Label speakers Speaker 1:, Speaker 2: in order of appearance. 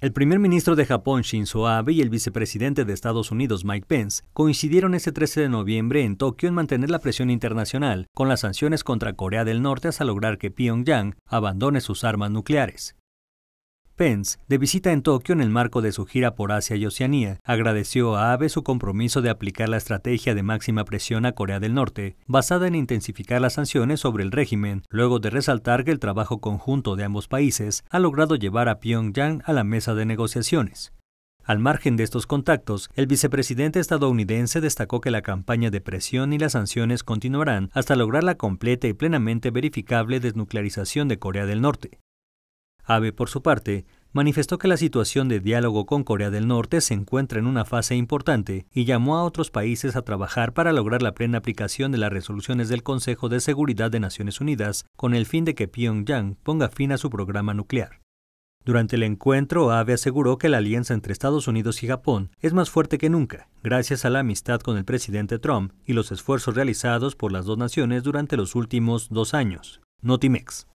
Speaker 1: El primer ministro de Japón Shinzo Abe y el vicepresidente de Estados Unidos Mike Pence coincidieron ese 13 de noviembre en Tokio en mantener la presión internacional con las sanciones contra Corea del Norte hasta lograr que Pyongyang abandone sus armas nucleares. Pence, de visita en Tokio en el marco de su gira por Asia y Oceanía, agradeció a Abe su compromiso de aplicar la estrategia de máxima presión a Corea del Norte, basada en intensificar las sanciones sobre el régimen, luego de resaltar que el trabajo conjunto de ambos países ha logrado llevar a Pyongyang a la mesa de negociaciones. Al margen de estos contactos, el vicepresidente estadounidense destacó que la campaña de presión y las sanciones continuarán hasta lograr la completa y plenamente verificable desnuclearización de Corea del Norte. Abe, por su parte, manifestó que la situación de diálogo con Corea del Norte se encuentra en una fase importante y llamó a otros países a trabajar para lograr la plena aplicación de las resoluciones del Consejo de Seguridad de Naciones Unidas con el fin de que Pyongyang ponga fin a su programa nuclear. Durante el encuentro, Abe aseguró que la alianza entre Estados Unidos y Japón es más fuerte que nunca, gracias a la amistad con el presidente Trump y los esfuerzos realizados por las dos naciones durante los últimos dos años. Notimex.